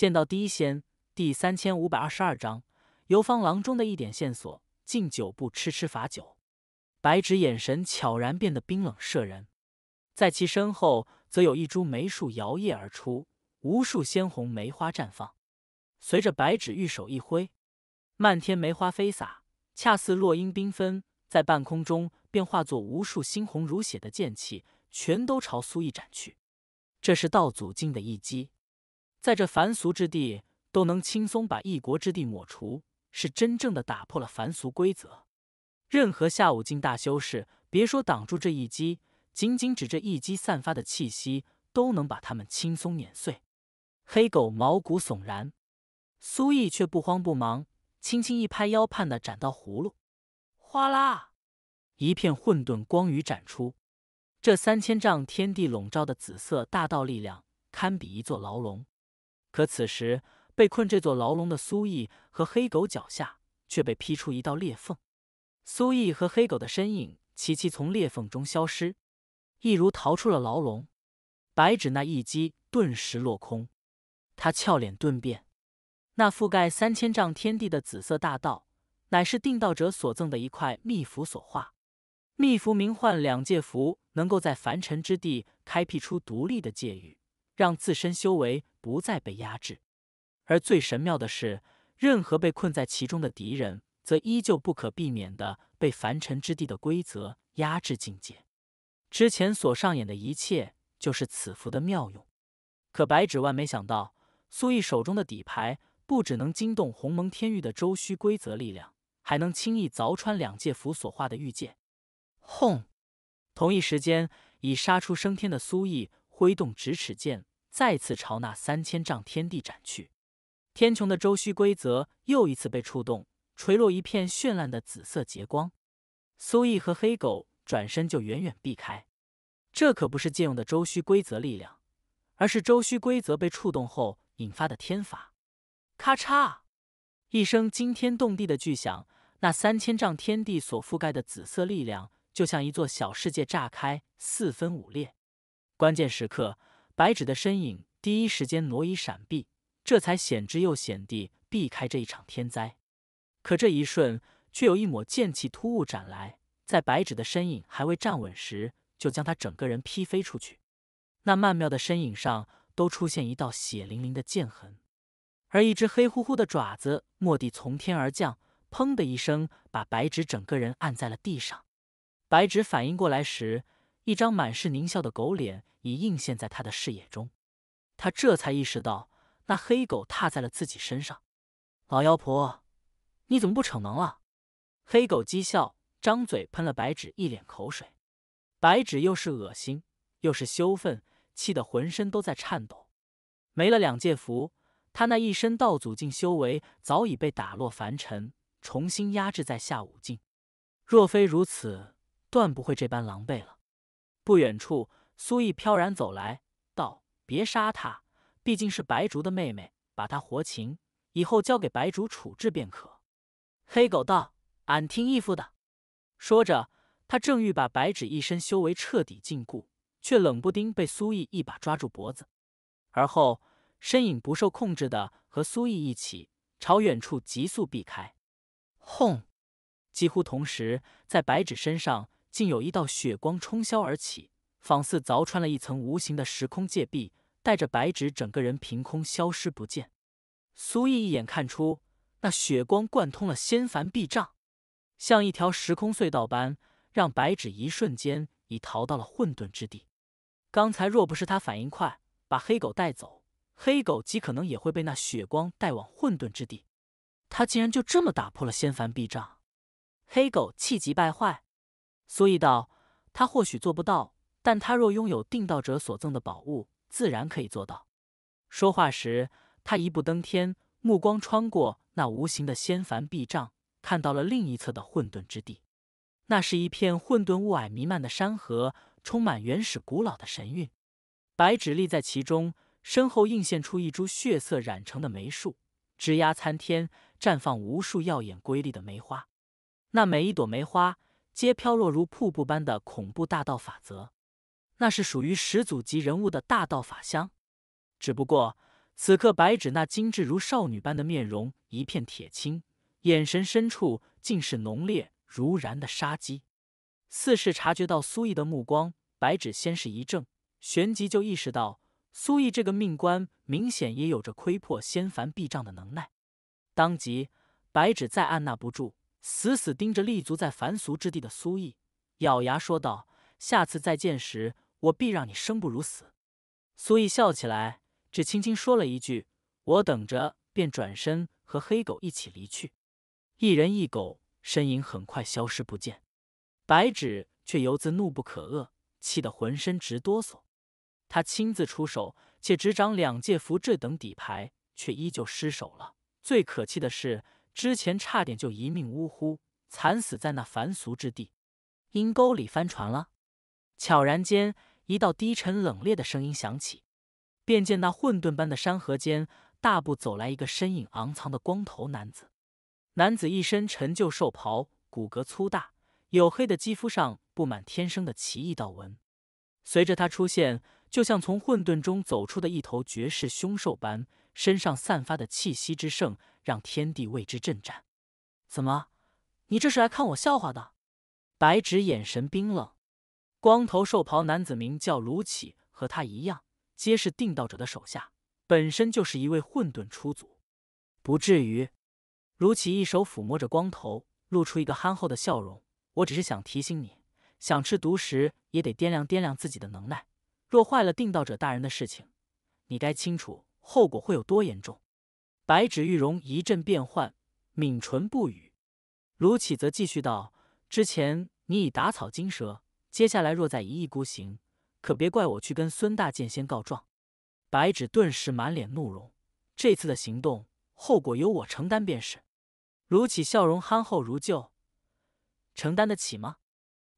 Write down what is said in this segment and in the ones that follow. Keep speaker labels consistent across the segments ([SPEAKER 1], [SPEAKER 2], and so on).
[SPEAKER 1] 见到第一仙第三千五百二十二章游方郎中的一点线索。敬酒不吃吃罚酒。白芷眼神悄然变得冰冷慑人，在其身后则有一株梅树摇曳而出，无数鲜红梅花绽放。随着白芷玉手一挥，漫天梅花飞洒，恰似落英缤纷，在半空中便化作无数猩红如血的剑气，全都朝苏毅斩去。这是道祖境的一击。在这凡俗之地，都能轻松把一国之地抹除，是真正的打破了凡俗规则。任何下五境大修士，别说挡住这一击，仅仅指这一击散发的气息，都能把他们轻松碾碎。黑狗毛骨悚然，苏毅却不慌不忙，轻轻一拍腰畔的斩刀葫芦，哗啦，一片混沌光雨斩出。这三千丈天地笼罩的紫色大道力量，堪比一座牢笼。可此时，被困这座牢笼的苏毅和黑狗脚下却被劈出一道裂缝，苏毅和黑狗的身影齐齐从裂缝中消失，一如逃出了牢笼。白芷那一击顿时落空，他俏脸顿变。那覆盖三千丈天地的紫色大道，乃是定道者所赠的一块秘符所化，秘符名唤两界符，能够在凡尘之地开辟出独立的界域。让自身修为不再被压制，而最神妙的是，任何被困在其中的敌人，则依旧不可避免的被凡尘之地的规则压制境界。之前所上演的一切，就是此符的妙用。可白芷万没想到，苏毅手中的底牌不只能惊动鸿蒙天域的周虚规则力量，还能轻易凿穿两界符所化的玉界。轰！同一时间，已杀出升天的苏毅挥动咫尺剑。再次朝那三千丈天地斩去，天穹的周虚规则又一次被触动，垂落一片绚烂的紫色劫光。苏毅和黑狗转身就远远避开。这可不是借用的周虚规则力量，而是周虚规则被触动后引发的天罚。咔嚓！一声惊天动地的巨响，那三千丈天地所覆盖的紫色力量，就像一座小世界炸开，四分五裂。关键时刻。白纸的身影第一时间挪移闪避，这才险之又险地避开这一场天灾。可这一瞬，却有一抹剑气突兀斩来，在白纸的身影还未站稳时，就将他整个人劈飞出去。那曼妙的身影上都出现一道血淋淋的剑痕，而一只黑乎乎的爪子蓦地从天而降，砰的一声，把白纸整个人按在了地上。白纸反应过来时，一张满是狞笑的狗脸已映现在他的视野中，他这才意识到那黑狗踏在了自己身上。老妖婆，你怎么不逞能了？黑狗讥笑，张嘴喷了白纸一脸口水。白纸又是恶心又是羞愤，气得浑身都在颤抖。没了两界符，他那一身道祖境修为早已被打落凡尘，重新压制在下五境。若非如此，断不会这般狼狈了。不远处，苏毅飘然走来，道：“别杀他，毕竟是白竹的妹妹，把他活擒，以后交给白竹处置便可。”黑狗道：“俺听义父的。”说着，他正欲把白纸一身修为彻底禁锢，却冷不丁被苏毅一把抓住脖子，而后身影不受控制的和苏毅一起朝远处急速避开。轰！几乎同时，在白纸身上。竟有一道血光冲霄而起，仿似凿穿了一层无形的时空界壁，带着白纸整个人凭空消失不见。苏毅一眼看出，那血光贯通了仙凡壁障，像一条时空隧道般，让白纸一瞬间已逃到了混沌之地。刚才若不是他反应快，把黑狗带走，黑狗极可能也会被那血光带往混沌之地。他竟然就这么打破了仙凡壁障！黑狗气急败坏。苏义道，他或许做不到，但他若拥有定道者所赠的宝物，自然可以做到。说话时，他一步登天，目光穿过那无形的仙凡壁障，看到了另一侧的混沌之地。那是一片混沌雾霭弥漫的山河，充满原始古老的神韵。白芷立在其中，身后映现出一株血色染成的梅树，枝桠参天，绽放无数耀眼瑰丽的梅花。那每一朵梅花。皆飘落如瀑布般的恐怖大道法则，那是属于始祖级人物的大道法香。只不过此刻白芷那精致如少女般的面容一片铁青，眼神深处竟是浓烈如燃的杀机。似是察觉到苏毅的目光，白芷先是一怔，旋即就意识到苏毅这个命官明显也有着窥破仙凡壁障的能耐。当即，白芷再按捺不住。死死盯着立足在凡俗之地的苏毅，咬牙说道：“下次再见时，我必让你生不如死。”苏毅笑起来，只轻轻说了一句：“我等着。”，便转身和黑狗一起离去。一人一狗身影很快消失不见。白芷却犹自怒不可遏，气得浑身直哆嗦。他亲自出手，且执掌两界符这等底牌，却依旧失手了。最可气的是。之前差点就一命呜呼，惨死在那凡俗之地，阴沟里翻船了。悄然间，一道低沉冷冽的声音响起，便见那混沌般的山河间，大步走来一个身影昂藏的光头男子。男子一身陈旧兽袍，骨骼粗大，黝黑的肌肤上布满天生的奇异道纹。随着他出现，就像从混沌中走出的一头绝世凶兽般，身上散发的气息之盛。让天地为之震颤，怎么？你这是来看我笑话的？白芷眼神冰冷。光头瘦袍男子名叫卢启，和他一样，皆是定道者的手下，本身就是一位混沌初祖。不至于。卢启一手抚摸着光头，露出一个憨厚的笑容。我只是想提醒你，想吃独食也得掂量掂量自己的能耐。若坏了定道者大人的事情，你该清楚后果会有多严重。白纸玉容一阵变幻，抿唇不语。卢启则继续道：“之前你已打草惊蛇，接下来若再一意孤行，可别怪我去跟孙大剑仙告状。”白纸顿时满脸怒容：“这次的行动后果由我承担便是。”卢启笑容憨厚如旧：“承担得起吗？”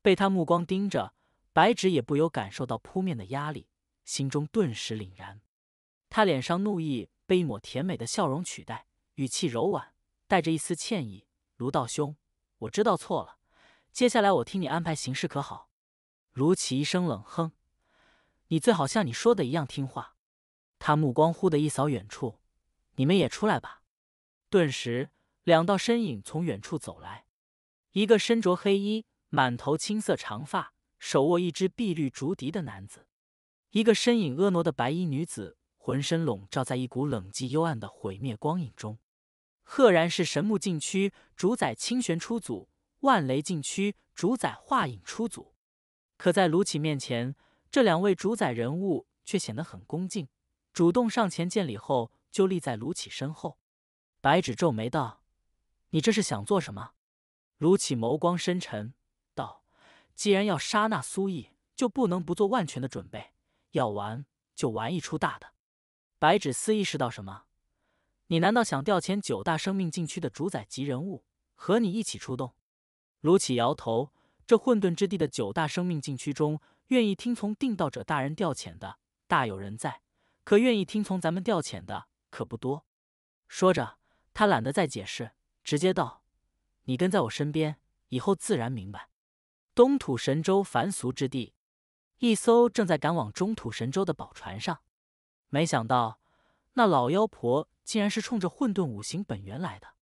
[SPEAKER 1] 被他目光盯着，白纸也不由感受到扑面的压力，心中顿时凛然。他脸上怒意。被一抹甜美的笑容取代，语气柔婉，带着一丝歉意：“卢道兄，我知道错了。接下来我听你安排行事，可好？”卢奇一声冷哼：“你最好像你说的一样听话。”他目光忽的一扫远处：“你们也出来吧。”顿时，两道身影从远处走来，一个身着黑衣、满头青色长发、手握一支碧绿竹笛的男子，一个身影婀娜的白衣女子。浑身笼罩在一股冷寂幽暗的毁灭光影中，赫然是神木禁区主宰清玄出祖，万雷禁区主宰化影出祖。可在卢启面前，这两位主宰人物却显得很恭敬，主动上前见礼后，就立在卢启身后。白芷皱眉道：“你这是想做什么？”卢启眸光深沉道：“既然要杀那苏毅，就不能不做万全的准备。要玩就玩一出大的。”白芷思意识到什么？你难道想调遣九大生命禁区的主宰级人物和你一起出动？卢启摇头。这混沌之地的九大生命禁区中，愿意听从定道者大人调遣的大有人在，可愿意听从咱们调遣的可不多。说着，他懒得再解释，直接道：“你跟在我身边，以后自然明白。”东土神州凡俗之地，一艘正在赶往中土神州的宝船上。没想到那老妖婆竟然是冲着混沌五行本源来的。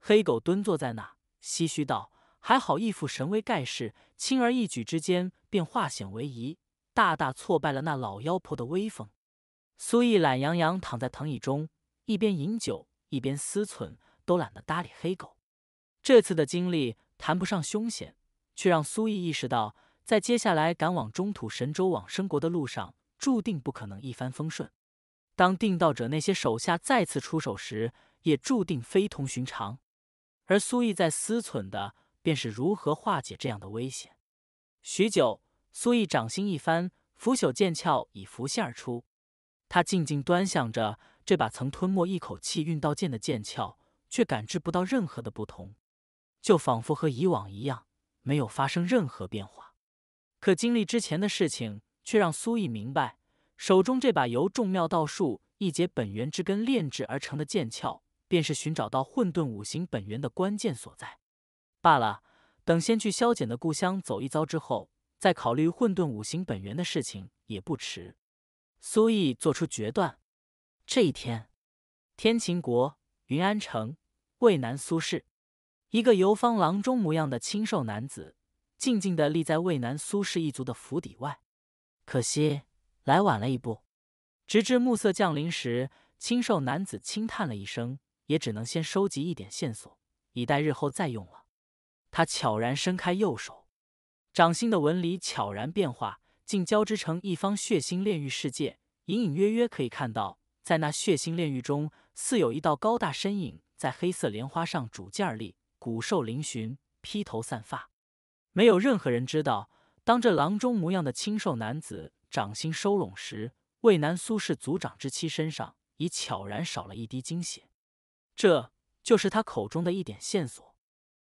[SPEAKER 1] 黑狗蹲坐在那，唏嘘道：“还好，义父神威盖世，轻而易举之间便化险为夷，大大挫败了那老妖婆的威风。”苏毅懒洋洋躺在藤椅中，一边饮酒一边思忖，都懒得搭理黑狗。这次的经历谈不上凶险，却让苏毅意识到，在接下来赶往中土神州往生国的路上，注定不可能一帆风顺。当定道者那些手下再次出手时，也注定非同寻常。而苏毅在思忖的，便是如何化解这样的危险。许久，苏毅掌心一翻，腐朽剑鞘已浮现而出。他静静端详着这把曾吞没一口气运道剑的剑鞘，却感知不到任何的不同，就仿佛和以往一样，没有发生任何变化。可经历之前的事情，却让苏毅明白。手中这把由众妙道术一节本源之根炼制而成的剑鞘，便是寻找到混沌五行本源的关键所在。罢了，等先去萧简的故乡走一遭之后，再考虑混沌五行本源的事情也不迟。苏毅做出决断。这一天，天秦国云安城渭南苏氏，一个游方郎中模样的清瘦男子，静静的立在渭南苏氏一族的府邸外。可惜。来晚了一步，直至暮色降临时，清瘦男子轻叹了一声，也只能先收集一点线索，以待日后再用了。他悄然伸开右手，掌心的纹理悄然变化，竟交织成一方血腥炼狱世界。隐隐约约可以看到，在那血腥炼狱中，似有一道高大身影在黑色莲花上主剑而立，骨瘦嶙峋，披头散发。没有任何人知道，当这郎中模样的清瘦男子。掌心收拢时，渭南苏氏族长之妻身上已悄然少了一滴精血，这就是他口中的一点线索。